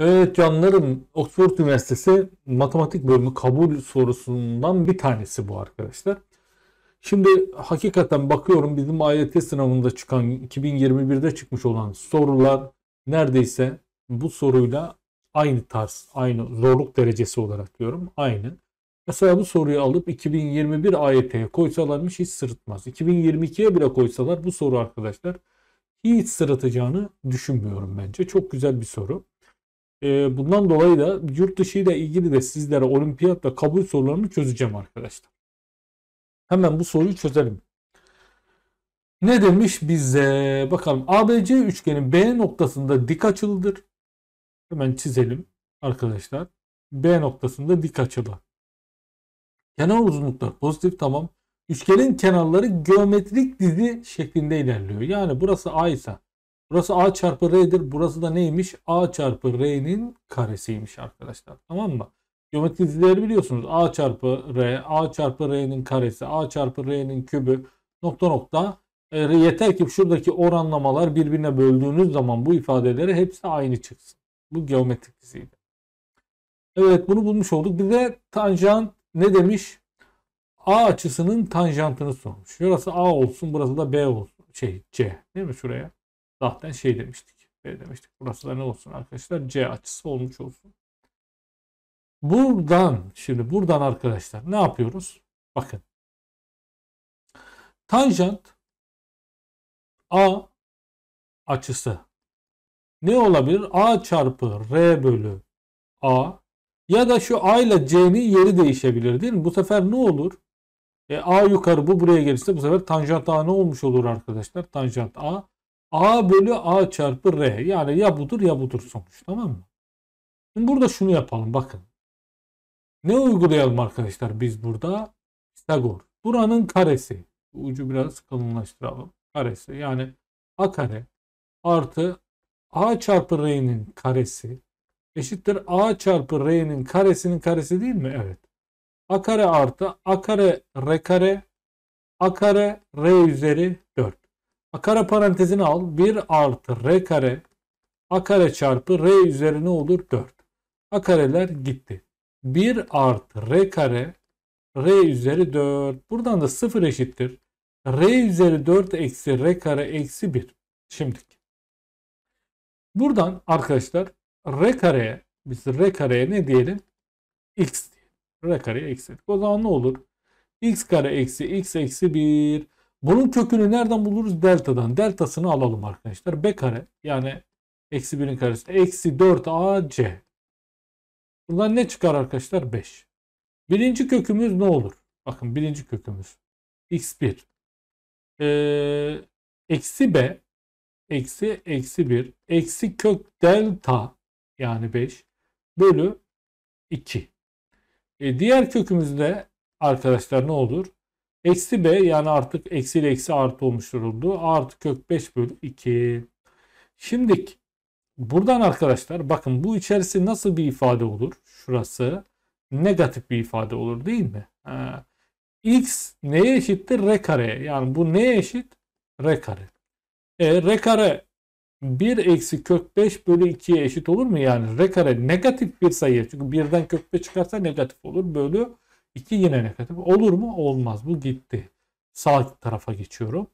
Evet canlarım Oxford Üniversitesi matematik bölümü kabul sorusundan bir tanesi bu arkadaşlar. Şimdi hakikaten bakıyorum bizim AYT sınavında çıkan 2021'de çıkmış olan sorular neredeyse bu soruyla aynı tarz, aynı zorluk derecesi olarak diyorum aynı. Mesela bu soruyu alıp 2021 AYT'ye koysalarmış hiç sırıtmaz. 2022'ye bile koysalar bu soru arkadaşlar hiç sırıtacağını düşünmüyorum bence. Çok güzel bir soru. Ee, bundan dolayı da yurt dışı ile ilgili de sizlere olimpiyat ve kabul sorularını çözeceğim arkadaşlar. Hemen bu soruyu çözelim. Ne demiş bize? Bakalım ABC üçgenin B noktasında dik açılıdır. Hemen çizelim arkadaşlar. B noktasında dik açılı. Kenar uzunluklar pozitif tamam. Üçgenin kenarları geometrik dizi şeklinde ilerliyor. Yani burası A ise Burası a çarpı r'dir. Burası da neymiş? a çarpı r'nin karesiymiş arkadaşlar. Tamam mı? Geometri dizileri biliyorsunuz. a çarpı r, a çarpı r'nin karesi, a çarpı r'nin kübü nokta nokta. E, yeter ki şuradaki oranlamalar birbirine böldüğünüz zaman bu ifadeleri hepsi aynı çıksın. Bu geometrik diziydi. Evet bunu bulmuş olduk. Bir de tanjant ne demiş? A açısının tanjantını sormuş. Şurası A olsun burası da B olsun. Şey C değil mi şuraya? zaten şey demiştik. B e, demiştik. Burası da ne olsun arkadaşlar? C açısı olmuş olsun. Buradan şimdi buradan arkadaşlar ne yapıyoruz? Bakın. Tanjant A açısı ne olabilir? A çarpı R bölü A ya da şu A ile C'nin yeri değişebilir değil mi? Bu sefer ne olur? E, A yukarı bu buraya gelirse bu sefer tanjant A ne olmuş olur arkadaşlar? Tanjant A A bölü A çarpı R. Yani ya budur ya budur sonuç. Tamam mı? Şimdi burada şunu yapalım. Bakın. Ne uygulayalım arkadaşlar biz burada? Pisagor. Buranın karesi. Ucu biraz kalınlaştıralım. Karesi. Yani A kare artı A çarpı R'nin karesi eşittir A çarpı R'nin karesinin karesi değil mi? Evet. A kare artı A kare R kare A kare R üzeri A kare parantezini al. 1 artı R kare A kare çarpı R üzerine olur 4. A kareler gitti. 1 artı R kare R üzeri 4. Buradan da 0 eşittir. R üzeri 4 eksi R kare eksi 1. Şimdiki. Buradan arkadaşlar R kareye biz R kareye ne diyelim? X diyelim. R kareye x dedik. O zaman ne olur? X kare eksi X eksi 1 bunun kökünü nereden buluruz? Delta'dan. Deltasını alalım arkadaşlar. B kare yani eksi 1'in karesi. Eksi 4AC. Buradan ne çıkar arkadaşlar? 5. Birinci kökümüz ne olur? Bakın birinci kökümüz. X1. Ee, eksi B. Eksi eksi 1. Eksi kök delta yani 5 bölü 2. E, diğer kökümüzde arkadaşlar ne olur? Eksi b yani artık eksi ile eksi artı olmuş oldu. artı kök 5 bölü 2. Şimdi buradan arkadaşlar bakın bu içerisi nasıl bir ifade olur? Şurası negatif bir ifade olur değil mi? Ha. X neye eşittir? R kare. Yani bu neye eşit? R kare. E, R kare 1 eksi kök 5 bölü 2'ye eşit olur mu? Yani R kare negatif bir sayı. Çünkü birden kök 5 çıkarsa negatif olur. Bölü 2 yine negatif. Olur mu? Olmaz. Bu gitti. Sağ tarafa geçiyorum.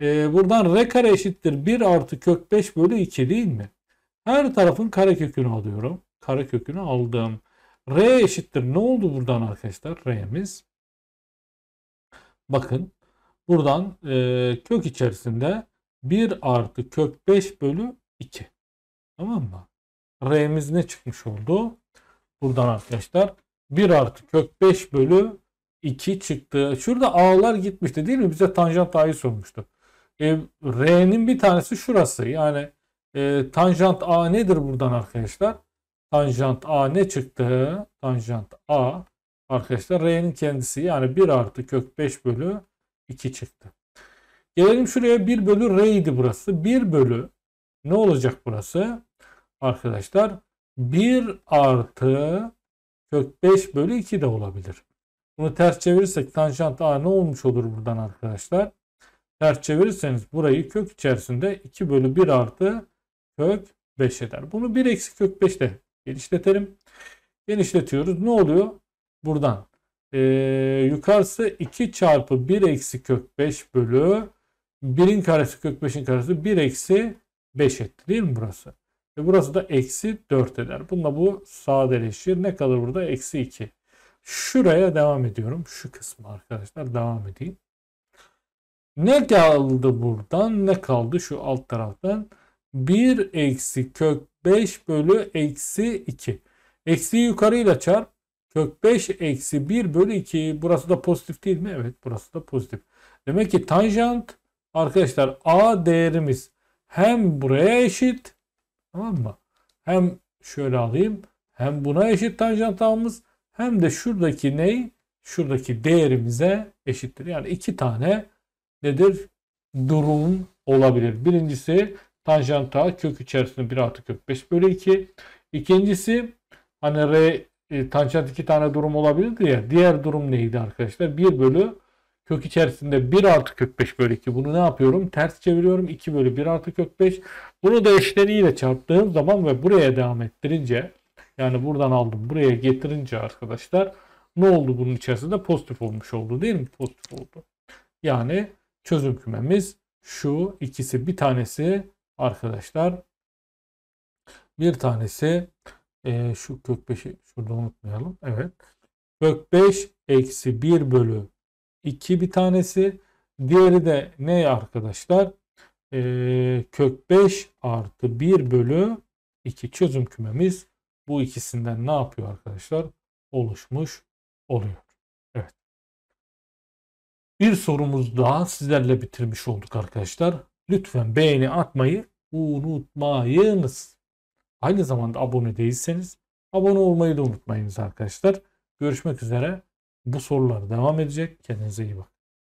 Ee, buradan r kare eşittir 1 artı kök 5 bölü 2 değil mi? Her tarafın kare kökünü alıyorum. Kare kökünü aldım. R eşittir. Ne oldu buradan arkadaşlar? R'miz. Bakın. Buradan e, kök içerisinde 1 artı kök 5 bölü 2. Tamam mı? R'miz ne çıkmış oldu? Buradan arkadaşlar 1 artı kök 5 bölü 2 çıktı. Şurada a'lar gitmişti değil mi? Bize tanjant a'yı sormuştu. E, R'nin bir tanesi şurası. Yani e, tanjant a nedir buradan arkadaşlar? Tanjant a ne çıktı? Tanjant a arkadaşlar R'nin kendisi yani 1 artı kök 5 bölü 2 çıktı. Gelelim şuraya 1 bölü R idi burası. 1 bölü ne olacak burası? Arkadaşlar 1 artı kök 5 bölü 2 de olabilir. Bunu ters çevirirsek tanjant a ne olmuş olur buradan arkadaşlar? Ters çevirirseniz burayı kök içerisinde 2 bölü 1 artı kök 5 eder. Bunu 1 eksi kök 5 de genişletelim. Genişletiyoruz. Ne oluyor? Buradan e, yukarısı 2 çarpı 1 eksi kök 5 bölü 1'in karesi kök 5'in karesi 1 eksi 5 etti değil mi burası? Ve burası da eksi 4 eder. Bununla bu sadeleşir. Ne kalır burada? Eksi 2. Şuraya devam ediyorum. Şu kısmı arkadaşlar devam edeyim. Ne kaldı buradan? Ne kaldı şu alt taraftan? 1 eksi kök 5 bölü eksi 2. Eksiyi yukarıyla çarp. Kök 5 eksi 1 bölü 2. Burası da pozitif değil mi? Evet burası da pozitif. Demek ki tanjant arkadaşlar a değerimiz hem buraya eşit Tamam mı? Hem şöyle alayım hem buna eşit tanjant ağımız hem de şuradaki ney? Şuradaki değerimize eşittir. Yani iki tane nedir? Durum olabilir. Birincisi tanjant ağı kök içerisinde 1 artı kök 5 bölü 2. İkincisi hani R e, tanjant iki tane durum olabilir diye. Diğer durum neydi arkadaşlar? 1 bölü Kök içerisinde 1 artı kök 5 bölü 2. Bunu ne yapıyorum? Ters çeviriyorum. 2 bölü 1 artı kök 5. Bunu da eşleriyle çarptığım zaman ve buraya devam ettirince yani buradan aldım buraya getirince arkadaşlar ne oldu bunun içerisinde? Pozitif olmuş oldu değil mi? Pozitif oldu. Yani çözüm kümemiz şu ikisi bir tanesi arkadaşlar bir tanesi e, şu kök 5'i şurada unutmayalım. Evet. Kök 5 eksi 1 bölü 2 bir tanesi. Diğeri de ne arkadaşlar? Ee, kök 5 artı 1 bölü 2 çözüm kümemiz bu ikisinden ne yapıyor arkadaşlar? Oluşmuş oluyor. Evet. Bir sorumuz daha sizlerle bitirmiş olduk arkadaşlar. Lütfen beğeni atmayı unutmayınız. Aynı zamanda abone değilseniz abone olmayı da unutmayınız arkadaşlar. Görüşmek üzere bu sorular devam edecek. Kendinize iyi bakın.